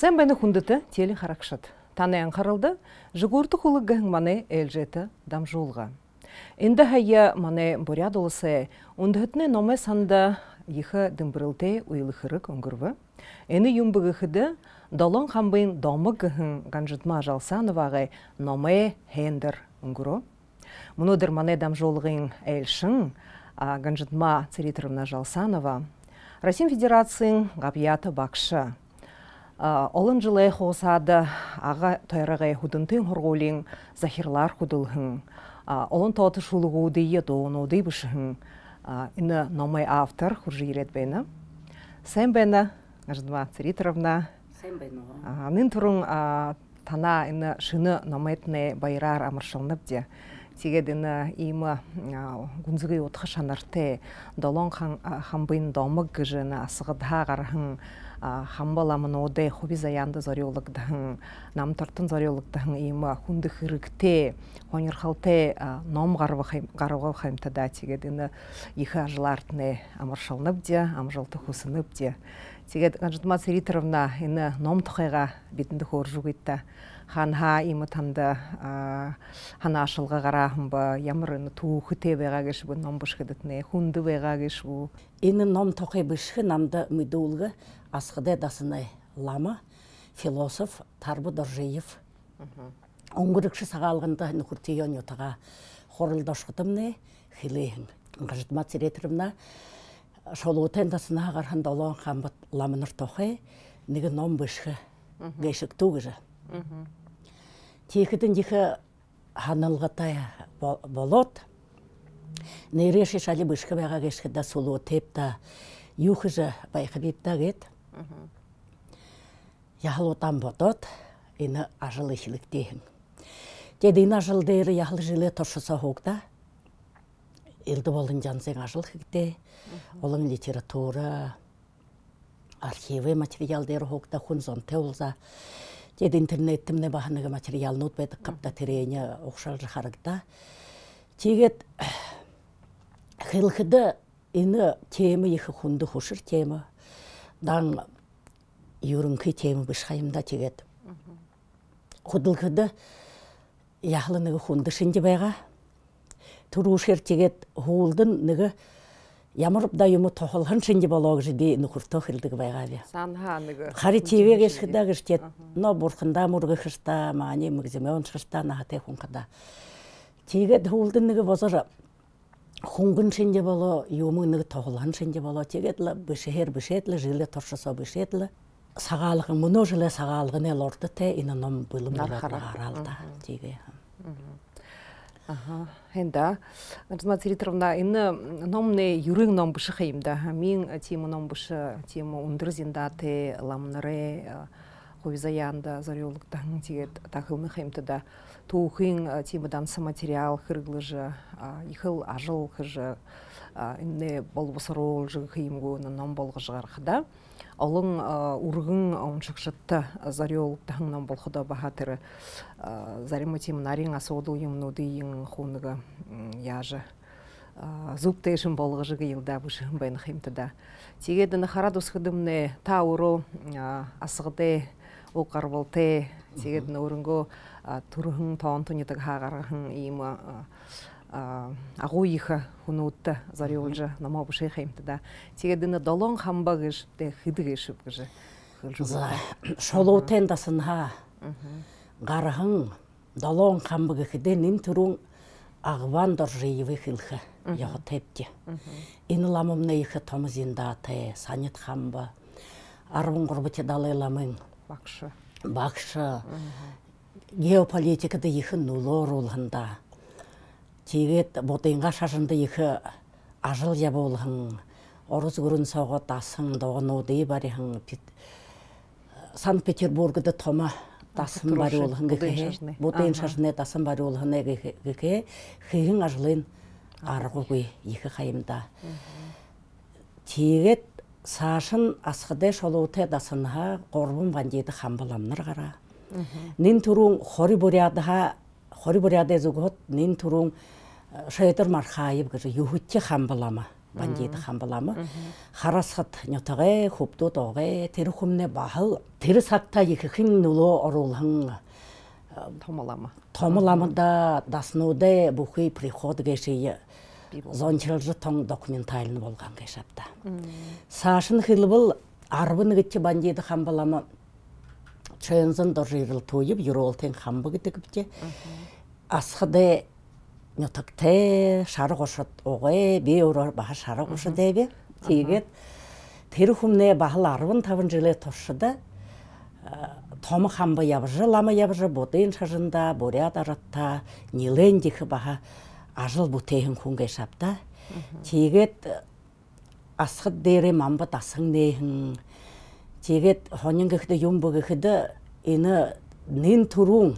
Сен бәні құндыты телі қарақшыт. Таныян қарылды, жүгірті құлығың маны әлжеті дамжуылға. Инді хайя маны бұряд олысы, ұндығытны номе санда ехі дымбырылты ұйылы қырық ұңғырвы. Әні үмбігі қыды, долон қамбын домы ғығын ғанжытма жалсанывағы номе хендір мане Мұнудыр маны дамжуылғың әлшін ғанжытма Царитровна Жалсанова, Россия Федерацияның ғабияты бақшы, Э, Олын жылай қоғысады аға тойрағай худынтын хорғолин захирлар э, Олын тоғыты шулығу шулығуды е доғынуды бұшығын. Үні э, номай автор ерет бәйні. Сән бәйні, ғаждыма Царитровна. Сән бәйні. Нын тұрын тана үні шыны номайтыны байырар амыршылынып де. үні имі гүнзігі отқы шанарты долон хамбын домық ғыжыны асығыда ғарғын хамбала мына оде хоби заянды Нам тартын зориулыгдың има хунды хырыкте хонир халте ном гарва гарва хаймтада тигедіні иха жылартны амаршалнып де амжалты хусынып де тигед Ганжатма Сиритровна ины ном тухайга битинди хоржугитта хан ханха имытанда ханашылга гарахым ба ямрын ту хуте вега геш бу ном бушхедетне хунды вега геш бу эни ном тохе бушхи намда мидулга асхыде дасыны лама философ тарбы доржеев оңгырыкшы сагалгында нухуртион ютага хорылдашкытымны хилейин гыжытма циретримна шолуутен дасына гарханда олон хамбат ламыныр тохе ниге ном бушхи гешик тугыжы тихідін дихі ханалғатая болот. Нейреші шалі бұшқы бәға да сұлу тепта юхы жа байқыбепта кет. Яғыл отам бодот, ені ажылы хилік дейін. Деді ін ажыл дейірі яғыл жылы тұршыса хоқта. Елді болын жанзен ажыл хікте, олың литература, архивы материалдері хоқта хунзон теулза. Тед интернет тімне баханыға материал нот бед қапта терене оқшал жықарықта. Тигет хылқыды ина темі их хунды хушир темі. Дан тема бишхайм да тигет. Худылқыды яхлан нығы хунды шинде байға. Турушир тигет холден нега Ямыр да юмы тохол хыншын деп алог жиди нухурто хилдик Хари тиве гешхида гештет, но бурхында мургы хышта, маани мыгземе он хышта на хате хункада. Тиге дулдыныгы бозора. Хунгын шинде бало, юмыны шынды шинде бало, тигетле бешер бешетле жиле торшаса бешетле. Сагалыгы муно жиле те нда хенда. Размат Сиритровна, инна Мин э, хуйзаянда зарёлыктан тигет тахылны хэмтыда туухын э, тимыдан саматериал хырглыжы ихыл ажыл хыжы инне болбосорол жы хыйымгуна ном болгыжгархда олың э, ургың оншықшытта э, зарёлыктан нам болхуда бахатыры зарема тимнариң асодул юмнуды иң хуныга яжы зуб тешим болгыжы гыйылда бушым бен хэмтыда тигедыны харадус хыдымны тауро асыгыде ол карбол те сегедин орынго турыхын тоонтунитак хагарахын има агуиха хунуутта зарёлжа намо бушехемтда сегедин долон хамбагыш те хыдыгышып кыжы шолуутен да сынха гарахын долон хамбыгы хыденин туруң агван доржиевы хылха яхотепте иныламымны ихы томызинда те санит хамба арвын гурбыте далайламын бақшы бақшы геополитикада екі нұлы улхында тивет шашынды шашынды екі ажыл я болхын орус гүрін соғо тасың доғыну дей барихын санкт петербургда тома тасын бар улхын кеке ботыйн шашында тасын бар улхын кеке ажылын аргугы екі қайымда тивет сашын асхыде шолуте дасынха горбун бандиды хамбаламнар гара. Нин туруң хори бурядыха хори буряды зүгот, нин туруң э, шайтыр мархайып гыжы юхутти хамбалама бандиды хамбалама. Харасхат нютаге хупту тоге тери хумне бахыл тери сатта екихин нуло орулхын э, томалама. Томалама да даснуде бухи приход гешие зончылжы тоң документалын болған кешапта. сашын хылбыл арбын гытчы бандиды хамбалама чөйнзін дожирыл туйып юролтен хамбы гытыгыпче Асқыды, нютакте шары қошыт оғе бе урор баға шары қошы дебе тегет тері хүмне бағыл арбын табын жыле тұршыды. Э, томы хамбы ябыжы лама ябыжы бодын шажында бурят аратта нилендихы баға ажыл бутейін күнге шапта тегет асхыт дейре мамбыт асың дейін тегет хоненгіхді юмбыгіхді ины нын туруң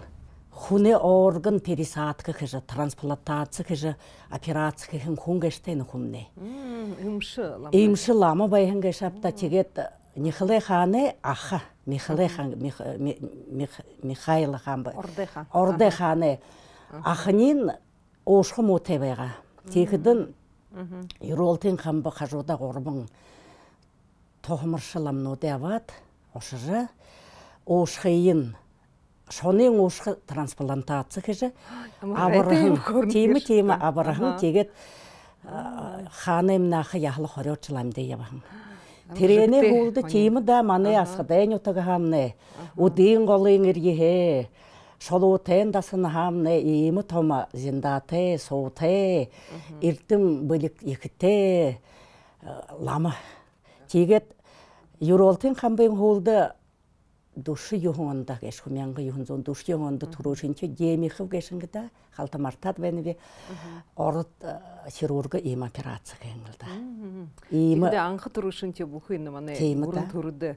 хуне орган пересадка хыжы трансплантация хыжы операция хыхын хунгэштейн хумне имшы лама имшы лама байхынгэ шапта тегет нихылы ханы аха михылы хан михаил хан ордеханы ахнин ошхо мотебега текидин иролтин хамба хажода горбун тохмыршылам но деват ошыжы ошхейин шонын ошхы трансплантация хеже абырыхын темі темі абырын тегет ханем нахы яхлы хорёчылам деябахын Терене булды тимі да маны асхадаен отагаханны. Удин голын иргихе шолуутен да сынахамне ийимы тома зиндате соуте иртим былик екіте э, лама тигет юролтын хамбын хулды души юхонда кеш хумянга зон юхонзон душ юхонда турушинче демихов кешингда халтамартат бенеби орот э, хирурга им операция кеңилда им аңхы турушинче бухын мане урун турды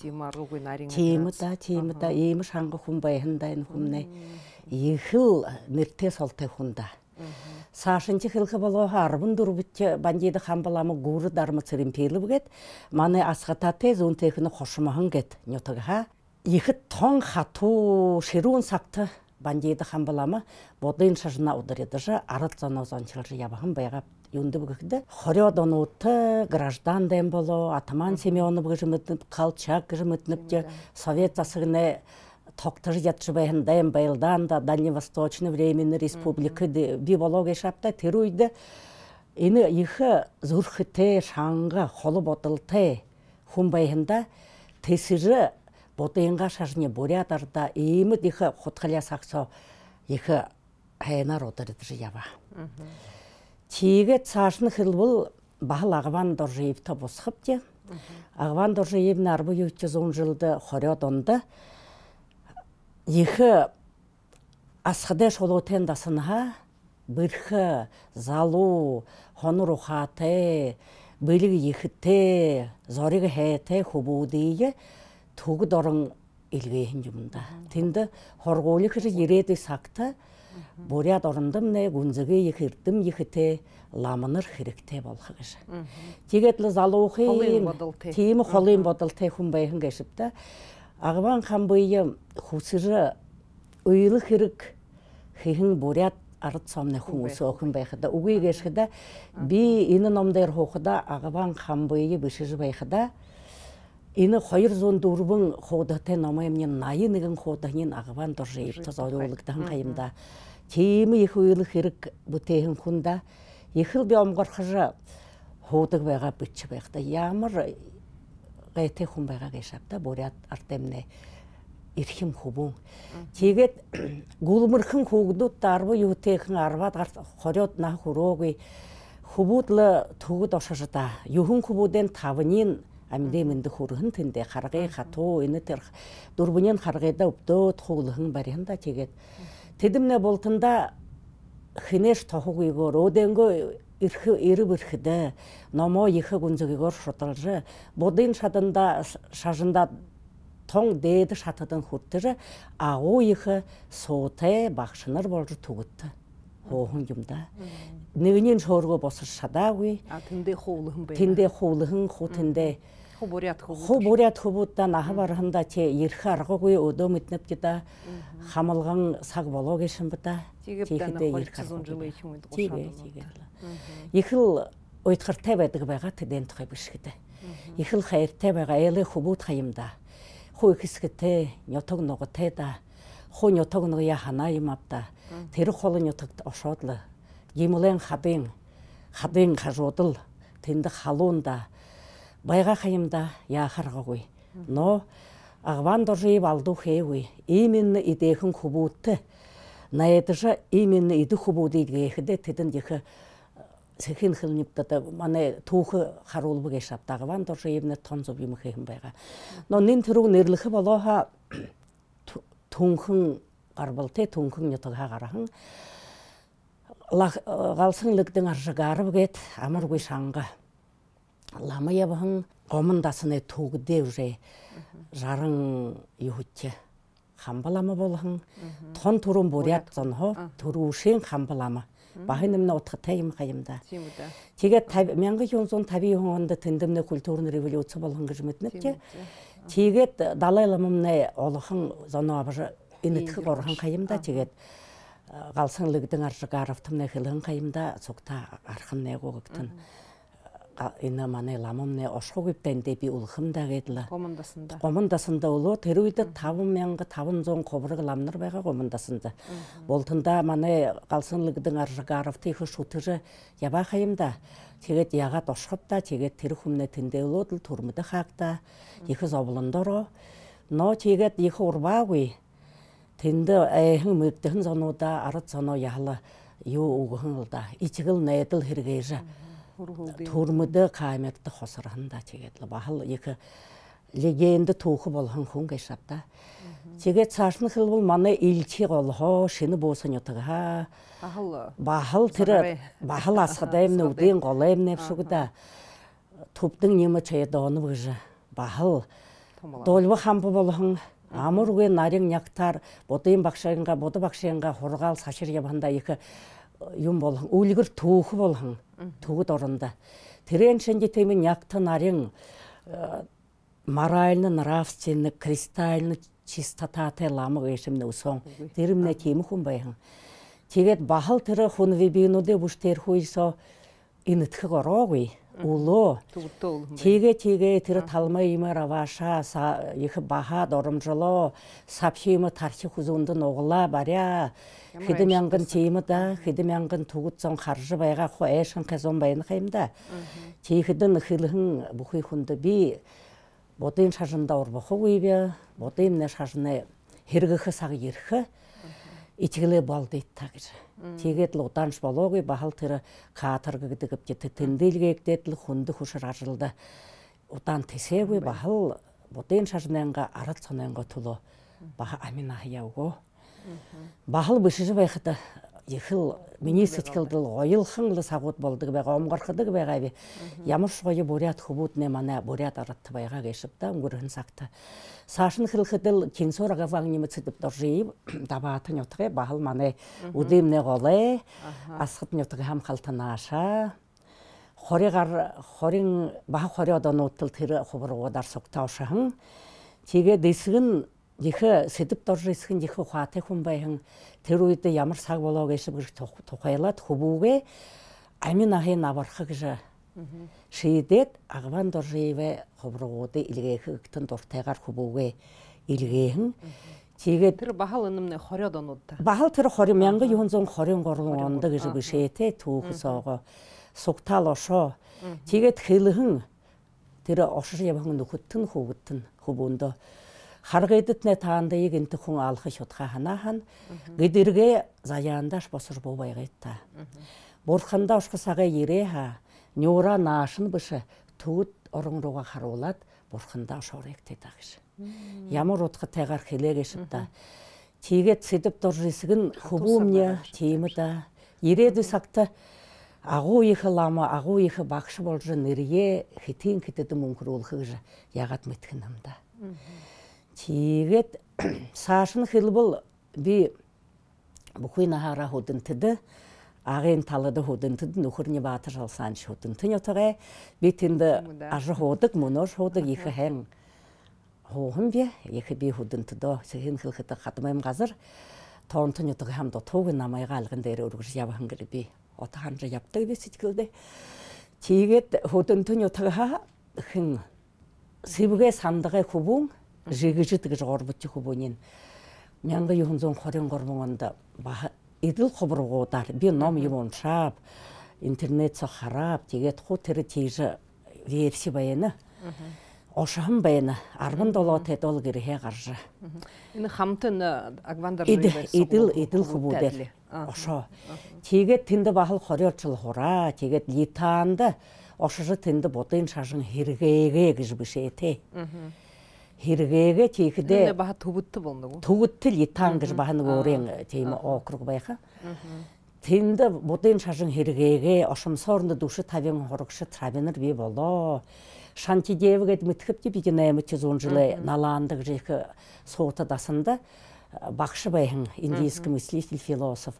тема ругын арин темыта темыта эми шаңгы хумбайхындайын хумнай ихил нирте солте хунда Сашынчы хылқы болуға арбын дұрбытчы бандейді қан баламы гуры дармы цырин пейліп кет, маны асқата тез он текіні қошымағын кет, нетіға. Ихы тон хату шеруын сақты бандейді қан баламы бодын шажына удыреді жа, арат зана ябағын байғап юнды бүгүкде хорёд онуты граждан дем боло атаман семенов гыжымытып калчак гыжымытып же совет асыгыне токтыр жатшыбайын дем байылдан да дальневосточный времени республика бивология шапта тируйды ини ихе зурхыте шаңга холы ботылте хумбайында тесири ботыйынга шажне бурятарда имит ихе хотхаля саксо ихе хайнар отырдыр яба тегі цашын хылбыл бағыл ағыван доржиевті босқып те ағыван доржиевін арбы жүйтіз он жылды онда. онды ехі шолу шолотен дасынға бырхы залу хонур рухаты бөлігі ехитэ, зорығы хәйті хубудыйы туғы дорың илгээхэн жұмында Тэнда хорғолы кірі сакта, сақты Бурят не гунзыгы ехірдім ехіте ламыныр хирикте болхыгыш. Тегетлі залуғы тейімі холын байығын кәшіпті. кешіпті. Ағыбан хамбайы хүсірі ұйлы хірік хүйін бурят арыт сомны хумусы оқын байхыда. Угы бі би инын омдайр хохыда ағыбан хамбайы бішіжі байығыда, Ины 204 зон дурбын ходатай намайымнен найыныгын ходаһинен агыван торжейп тазаулыктан кайымда. Теми их уйлы хирик бутейхин хунда. Ихил би омгар э, бич ходык ямар бытчы Ямар хун артемне ирхим хубун. Тегет гулмырхын хугду тарбы ютехин арват гарт хорёт на тугу амиле менде хурын тенде харгы хату эне тер дурбунен харгыда уптот хулын баренда тегет тедимне болтында хинеш тохугуйгор оденго ирхи ирib ирхиде номо ихи гунзугуйгор шоталжы бодын шадында шажында тоң деді шатыдын хуртыжы ау ихи соте бахшыныр болжы тугытты хоохун юмда нэгнин шорго босыр тенде тинде тенде тинде хоолыхын тенде хубурят хубут хубурят хубутта наһы барыһында те ирхи арғы куй удом итнеп кита хамалган саг боло кешин быта ихил ойткыртебе дыгбайга теден тхайбышкыты ихил байга эле хубут хайымда хуйкиските ньотогного теда хо ньотогного яхана имапта тери холы ньотог ошодлы гимулен хабин хабин хажодыл тенді халонда байга хайымда яхарга гуй. Но агван дожи валду хеуи. Именно идэхэн хубутты. На это же именно иду хубуды идгехде тидин э, дихи да манэ мане тухы харулбы гешаптагы ван дожи имне тонзу бимхехин байга. Но нэн тиру нерлихи болоха тунхын гарбалте тунхын нетага гарахын қалсың э, ліктің аржығарып кет амыр шаңға ламая бұхын қомындасыны туғыде уже жарың юхутте хамбалама болхын тон турун бурят тон хо турушин хамбалама бахынымна отхатайым хайымда теге менгі юнзон таби хоңонда тындымны культурный революция болхын гыжметнетке теге далай ламамна олхын зоно абыжы инытхы горхан кайымда теге қалсаңлыгдың аржыгаровтымна қайымда соқта сокта не гогыктын ина мане ламымне ошхогиптен депи улхым да кетла. Комындасында. Комындасында улу терүйтик табым менгі табын зон кобрыг ламныр байга комындасында. Болтында мане калсынлыгдың аржыгаров тихы шутыжы яба хайымда. Тегет ягат ошхопта, тегет терүхумне тинде улу дыл турмыды хакта, екі зобылындоро. Но тегет екі урбагуй, тинде эйхын мөктіхін зонуда арыт зоно яхлы ю угыхын улда. Ичигыл нәйетіл хиргейжі турмыды қаметті хосырында тегетлі бахыл екі легенді туқы болған хүн кешапта теге цашны хыл бұл маны илчи голхо шыны босын ютыға э, бахыл тірі бахыл асқыда емне уден гола емне шугда туптың немі чайдоны бұжы бахыл долбы хампы болған амур ге нарин няктар ботын бақшайынға боты бақшайынға хорғал сашыр екі юм болған үлгір туғы болған туғы торында терен шенде темен ягта нарын э, морально нравственно кристально чистота те ламы ешімне усон теримне темі байхан тегет бахал тірі хун вебино де хуйсо ороогүй уло теге теге тирі талмай имы раваша ихи баха дорымжыло сапши имы тархи хузунды ноғыла баря хиди мянгын теймі да хиди мянгын тугутсон харжы байга хо эшин казон байын хайымда тейхидин хилхин бухи хунды би бодын шажында урбаху уйбе бодын не шажны хиргихи саг ирхи итигиле балдыйт тагир Тэгээд л удаанш болоогүй бахал тэр каторг гэдэг апчит тэндэлгээгдээд л хүндэх хүшир аралда удаан тэсээгүй бахал будын шарнанга арал цонанга төлөө баха амина хаяа өгөө. Бахал бишэр байхад ихил министр кылдыл ойыл хыллы сагут болдык бе гом горхыдык бе габи ямыш гой бурят хубут не мана бурят аратты байга гешип та гүрһен сакта сашын хылхыдыл хыдыл кинсорага ваң сытып цитип доржи дабаты нөтге бахыл мане удым не голе асхыт нөтге хам халтанаша хоригар хорин баха хорядан оттыл тиры хубур одар соктаушаһын тиге дисгин Дихі сетіп торжы ісхін, дихі хуаты хумбайхын, теруиды ямар сақ болау кешіп гірш тоқайлат, хубуге, амин ағын авархы кіжі. Шиедет ағван торжыеве хубруғуды илгейхі үктін дуртайгаар тэр бағал үнімне хорёдан Бағал ошо. Теге тхилығын, не таанда егінті күн алқы шотқа ханахан гидирге заяндаш босыр гетта. борханда ушка сага ереха нюра нашын бышы туут орыңруға харулат борханда шоректе тагыш ямар утка тегар хилегешипта тиге цидып торжисигин хубумня темита иреди сакта агу ихи лама агу ихи бакшы болжы нирье хитин хитиди мункурул хыжы ягат миткинамда Чигет сашын хылбыл би бухуйна хара ходын тыды. Ағын талыды ходын тыды, нухырне баты жалсан ходын тын отыға. Бетінді ажы ходык, мұнож ходык, екі хэн. Хоғым бе, екі бе ходын тыды, сығын хылхыты қатымайым қазір. Тонтын отыға хамды тоғын намайға алғын дәрі өргір жабығын би. бе. Отыған жабты би сеткілді. Чигет ходын тын хэн жеге тігі жоғарбыт тиху бонин мянга юхунзон хорен гормонгонда баха идил хоброго дар би ном юмон шап интернет со харап тигет ху тери тижи верси баяна ошам баяна армын доло тедол гирхе гаржы ини хамтын агвандар идил идил хубудер ошо тигет тинде бахыл хорёчыл хора тигет литанда ошожы тинде ботын шажын хиргеге гижбишете хиргеге тейхиде баха тугутты итан тугутты литангыш баханы горен э, тейме округ байха тинде будын шажын хиргеге ошым сорны души тавен хорукшы травенер би боло шантидевге митхипти бигинайм тезон жылы наландык жеки э, сота дасында э, бакшы байхын индийский мыслитель философ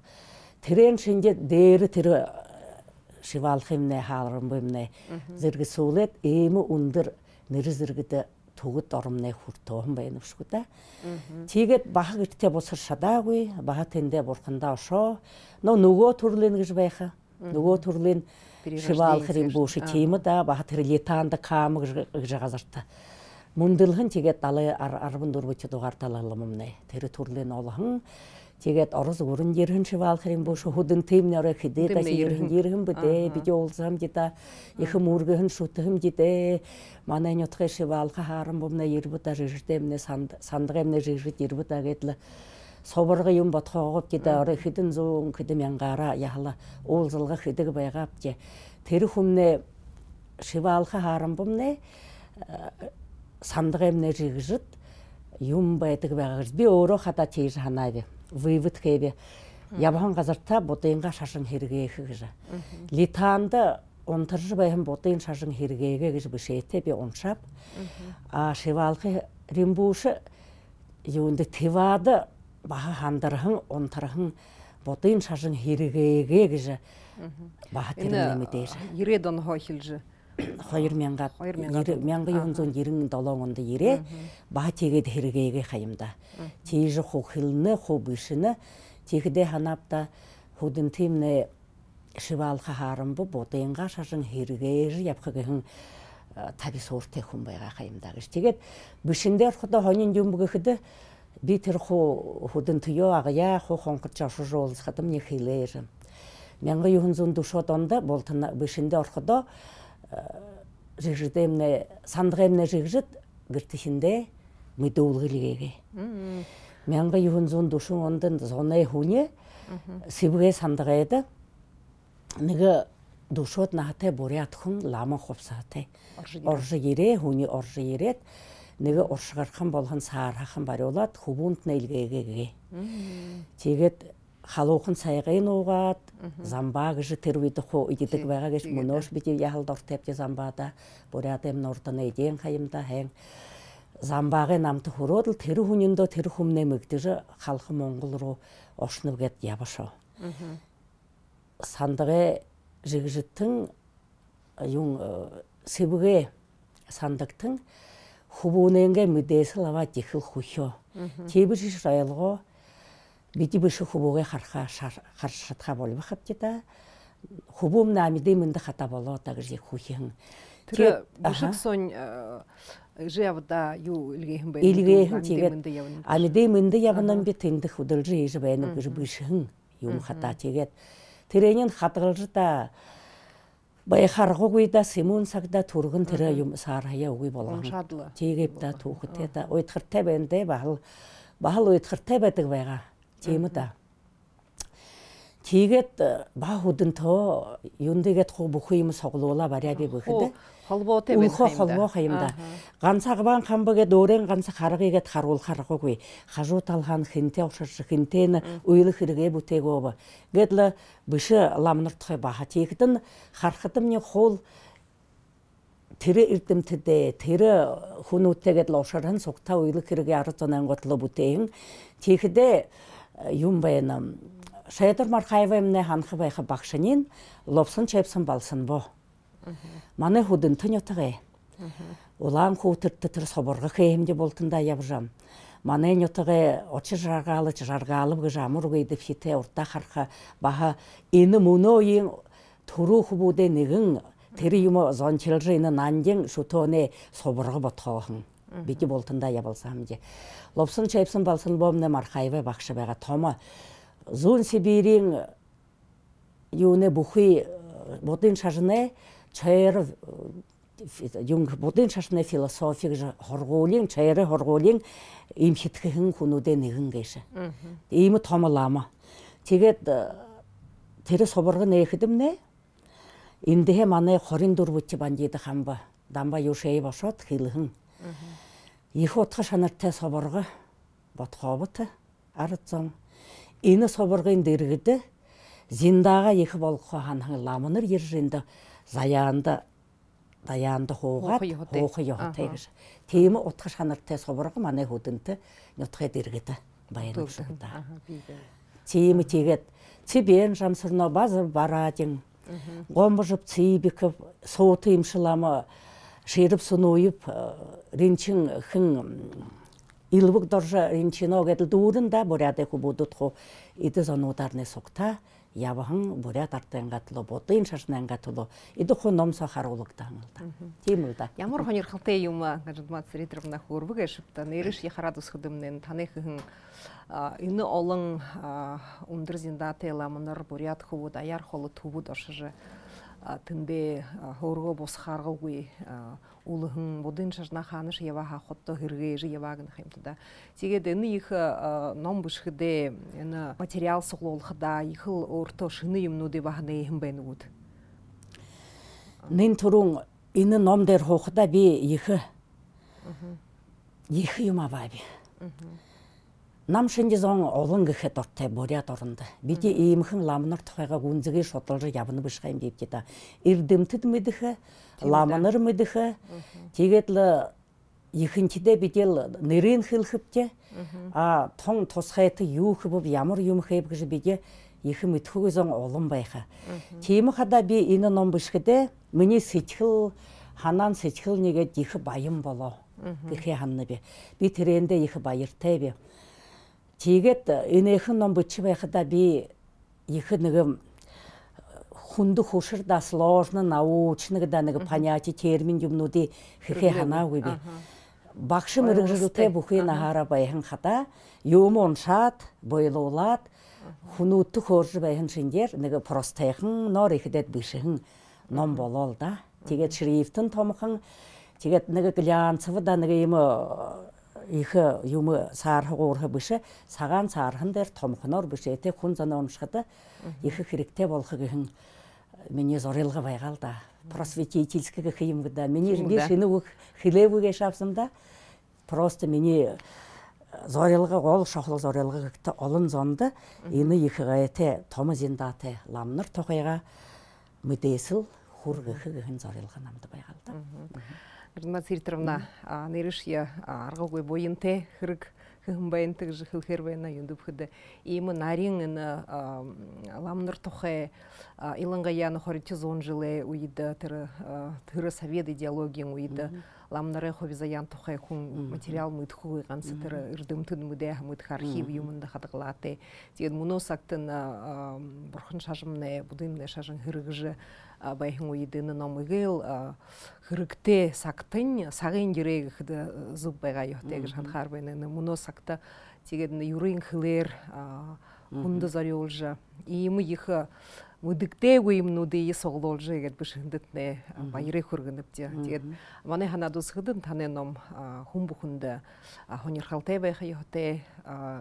тирен шинде дери тири шивалхимне халрым бимне зирги сулет эми ундыр ниризиргите төгөд оромны хүр тоон байнавшгүй да. Тэгээд баха гэртээ бусар шадаагүй, баха тэндэ бурхандаа ошоо. Нөө нөгөө төрлийн гэж байха. Нөгөө төрлийн шивал хэрийн бүши тимэ да баха тэр летанда кам гэж газарта. Мөндөлхөн тэгээд 74 ч дугаар талалмын нэ. Тэр төрлийн олон тегет орыз урын шыва шывал хрен бу шухудын нәрі қиды та сирген дирген бұды біде олзам дита ихи мургын шутым дите мана нөтхе шывал хаарым бұмна ер бута жиртемне сандыгемне жирит ер бута кетілі собырғы бұтқа оғып кете ары қидын зуын зуун мен қара яғыла ол қидығы байғап байгап те тери шыва шивалха харым бумне э, сандыгемне жүрді юм байтыг байгыз би оро хата тейж ханави выйвыт кебе. Ябахан казартта ботыйынға шашын Литанды онтыржы байхан ботыйын шашын хергейге гэж би оншап. А римбушы юнды тивад баха хандырхын онтырхын ботыйын шашын хергейге кіжі баха термелемедейжі. Ередон хойрмен гап мянга юнзон жирин долоңонду ире ба теге дергеге хайымда тежи хохилны хобышыны тегде ханапта худын тимнэ шивал хаарам бу ботенга шашын хергеже япхыгын э, таби хүм сорте хумбайга хайымда тегет бишиндер худо хонин би тэр ху худын тыё агая ху хоңкытча шужолыс хатым не хилерим мянга онда душотонда болтына дээр орходо жижит эмне сандык эмне жижит гыртихинде мыдуулгылигеге мянга юн зон душун ондын зоне хуне сибге сандыгайда нега душот нахате бурят хун лама хопсате оржы ере хуни оржы ерет ныга оршыгархан болгон саархан бар болот хубунт нейлгегеге тегет халуухын сайгын уугаат замбааг же тыруйды хо идитик бага гес мунош бити яхал дортепти замбаада бурята эм нортана иден хайымда хэн замбаага намты хуродл тыру хунюндо тыру хумне мыкты же халхы монгол ру ошнып кет ябашо сандыгы жигжиттин юң э, сыбыгы сандыктын хубуненге мүдеси лава тихил хухё тебир шырайлго бити бышы хубуге харха харшатха болы хаптита хубум на амиды мында хата боло тагже хухин тире бышык сон э, жевда ю илгехин а илгехин тире амиды мында явынан бе тынды худылжы же бен быш бышын юм та сагда юм сарая болған тегеп та байға темыда тегет бахудын то юндегет хо бухуймы соглула баряби бухыды холбо темен хо холбо да. гансагбан хамбыге дорен ганса ганц харул харыгы куй Хажуу талхан хинте ошаш хинтэн уйлы хирге бутегоба гетле бышы ламныртхы баха тегитин хархытым не хол эрдэмтдэ иртимтиде тирі хунуттегет лошарын сокта уйлы хирге арытонан готлы бутең техиде юмбайным шаятор мархаевымны ханхыбайхы бақшынин лопсын чепсын балсын бо маны худын тыньотыгы улан хутыртты тыр соборғы кеемде болтында ябжам маны ньотыгы очы жаргалы жаргалып гыжамур гыйды фите урта харха баха ины муно ин туру хубуде нигин тери юмо зончилжыны нандин шутоне соборғы ботхоһың бити болтында я болсам де лопсын чайпсын балсын бомны мархайвы бақшыбаға тома зун сибирин юне бухи бодын шажыне чайыр юнг бодын шашны философик же хорголин чайры хорголин им хитхин хунуде нэгэн гэшэ им томлама тэгээд тэр соборго нэхэдэмнэ индэ маны хорин дүр бүтэ бандиды хамба дамба юшэй бошот хилхэн екі отқа шанартай соборға батқабыты арытсам ені соборғын енді зиндаға екі болқы ханхың ламыныр жинді заянды даянды хоғат хоқы йоғытайгыш темі отқа шанартта соборға маны худынты нөтқай дергіді баяны шықта темі тегет цибен жамсырна базы барадың гомбыжып цибиков имшыламы, ширып сунуйып э, ренчин хын илвук доржа ринчино гэдл будут ху иди иды зонуударны сукта ябаһын бурят артенга туло ботын на туло иди хуном сахарулук таңылда тимулда ямар хонир халтей юма гадмат та нэрэш яхараду сходым нэн таны таныхын э, ины олон э, ундырзинда теламнар бурят аяр холы холу тубу жы түнде хорго босхарга уй э, улыгын будын шажна ханыш ява хотто хырге же явагын хемтда тиге дени их э, э, ном бышхыде ена материал суглолхда ихыл орто шыны юмну де вахны хембен гуд нин турун ины ном дер хохда би их их юма би Нам шынды зон олын гэхэд ортой бурят орнд. Бид эймхэн ламнар тухайга гүнзгий шотлж явна биш хайм деп кита. Ирдэмтэд мэдэх, ламнар мэдэх. Тэгээд л ихэнтдээ бид тон тусхайт юу хэв ямар юм хэв гэж бид ихэм мэдхүүг зон олын байха. Тийм хада би энэ ном бишгэдэ миний сэчхэл, ханан сэчхэл нэгэ их баян болоо гэхэ ханна би. Би тэрэндээ их баяртай би. Тэгээд энийхэн ном бичиж байхдаа би их нэг хүнд хуширдаа сложно научныгда нэг понятий термин юмнуудыг хэхэ ханаагүй би. Багш мөрөгтэй бүхий нахара баяхан хата юм уншаад бойлуулаад хүнүүд төхөөрж байхын шинээр нэг простайхан нор ихэдэд бишхэн ном болоо да. да. Тэгээд шрифтэн томхон тэгээд нэг да нэг юм ихе юм саар горхы бишэ сагаан цаархан дер томхонор бишэ эте хүн зана оншхата их хэрэгтэй болох гын мене зорилго байгаал да гэх юм да мене бешини ук хилевуге шапсым да просто мене э, зорилго гол шохлы зорилго гыкты олон их ини те эте тома тохойга мэдээсэл хүр гэх хургы зорилго намд байгаал да Рына Циртровна, нерыш я аргылгой бойынте хырык хымбайын тыгжы хылхербайна юндуп хыды. Имы наринына ламныр тохе илынга яны хорити зон жиле уйда тыры тыры совет идеологиян уйда. Ламнары хобиза ян тохе хун материал мыт хуйган сытыры ирдым тын мыде мыт архив юмында хадыглаты. Тен муно сактын бурхын шажымне будымне шажын хырыгжы байхын уйдыны номыгыл хэрэгтэй сагтын сагын жүрегі хыды зып байга йохтегер байна байнын муно сакта тигедин юрын хылер их зарё олжа иймы ихы мыдыкте уйым нуды нэ согло олжа егер бышындытне байры ханад ус тигед таны хана хүн бүхэнд хумбухунда хонерхалте байха йохте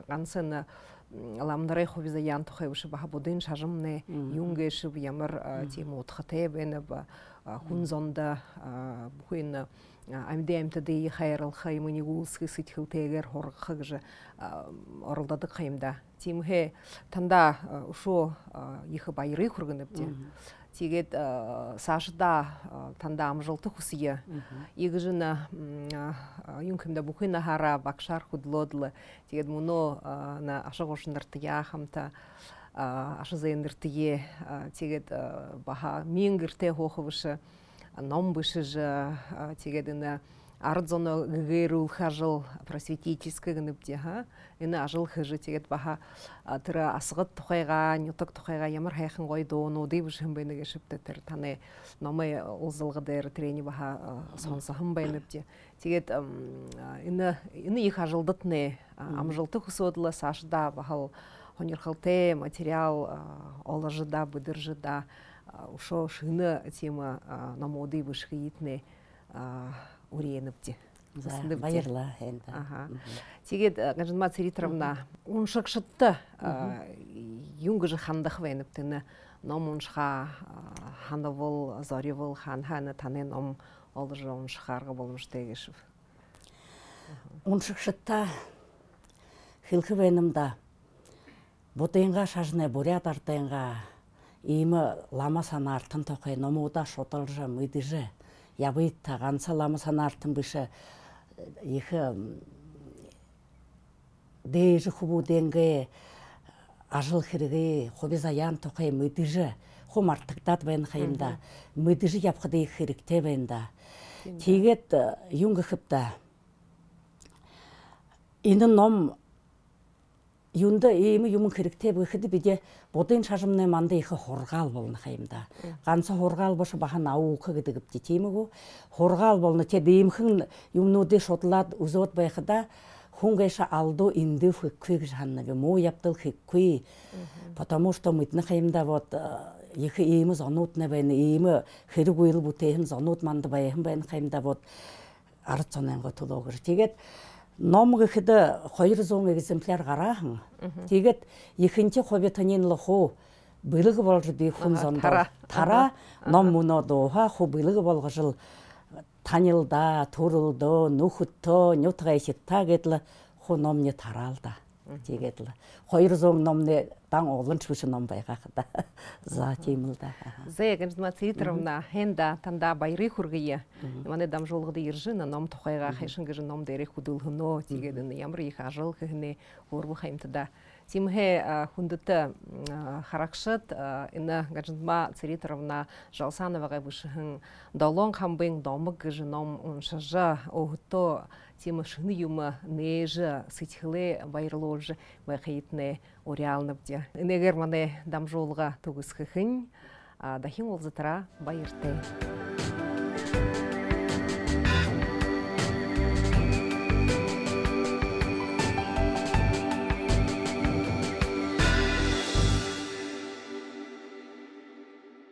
Гансын ламнарай хобиза янтухай уши будын шажымны юнгэ шиб ямар тему утхате бенеб хунзонда буйна амде амтады хайрал хаймы нигулсы ситхил тегер хорхыг же орылдады хаймда хэ танда ушу их байры хургынып тегет э, сажда э, тандам жылты хусие игжина э, юнкемда бухина хара бакшар худлодлы тегет муно на ашагошындыртыя хамта ашызендыртые тегет баха мингірте хохывышы номбышыжы тегедіні арзоно гыгырул хажыл просветительский гыныптеха эне ажыл хыжы тегет баха тыра асыгыт тухайга нютык тухайга ямар хайхан гой доону дей бушын бене гешипте тер таны номай улзылгы дээр трени баха сонсахын байныпте тегет эне эне их ажылдытны амжылты хусодла сашда бахал халтэ материал оложыда быдыржыда ушо шыны тема намоды вышхиитны уренівде байырла енді аха теге ғажынма э, церитровна уншықшытты э, юнгі жыхандық вәйніптіні ном уншқа э, ханавыл зоревыл ханханы таны ном ол жы уншықарға болмыш тегешев уншықшытта хилхы вәйнімда бұтайынға шажыны буря тартайынға имі лама санар тын тоқай номуда шотылжы мыдыжы таған саламы санартын бышы екі э, дейжі хубу денге ажыл хириги хобез аян тоқай мыдыжы хом арттыктат бен хайымда мыдыжы япкыды хирикте венда тегет э, юнга хыпта инде ном юнда эми юмун кириктеп ыхыды биде бодын шажымны манды ихе хоргал болны хайымда ганса хоргал бошу бахан ауқы гыдыгып тетемигу хоргал болны те деймхин юмнуды шотлат узот байхыда хунгайша алду инды фыккыг жаннага мо яптыл хыккы потому что мытны хайымда вот э, их эми занут не байна эми хирг уйыл бутехин занут манд байхын байна хайымда вот го тулогыр тегет номгыхыды хойыр зоң экземпляр гараһың Тегіт ихинче хобетанин лоху былыгы болжы би хунзанда тара ном муно доха ху былыгы болгыжыл танилда турылды нухутто нютгайситта гетле ху номне таралды тегетла хойр зом номне таң олын чушы ном байгақта за теймилда зе гензма цитровна хенда танда байры хургые мане дам жолгыды иржина ном тухайга хайшын гыжы ном дере худул хно тегедин ямры хажыл хне Тимге э, хундыты э, харакшыт э, ины гаджынма Циритровна Жалсановага вышыгын долон хамбын домык жыном уншыжы огыто тема шыны юма нежа сытхылы де. вахитне орялныбде. дамжолға дамжолга тугысхыхын дахин Затара байырты.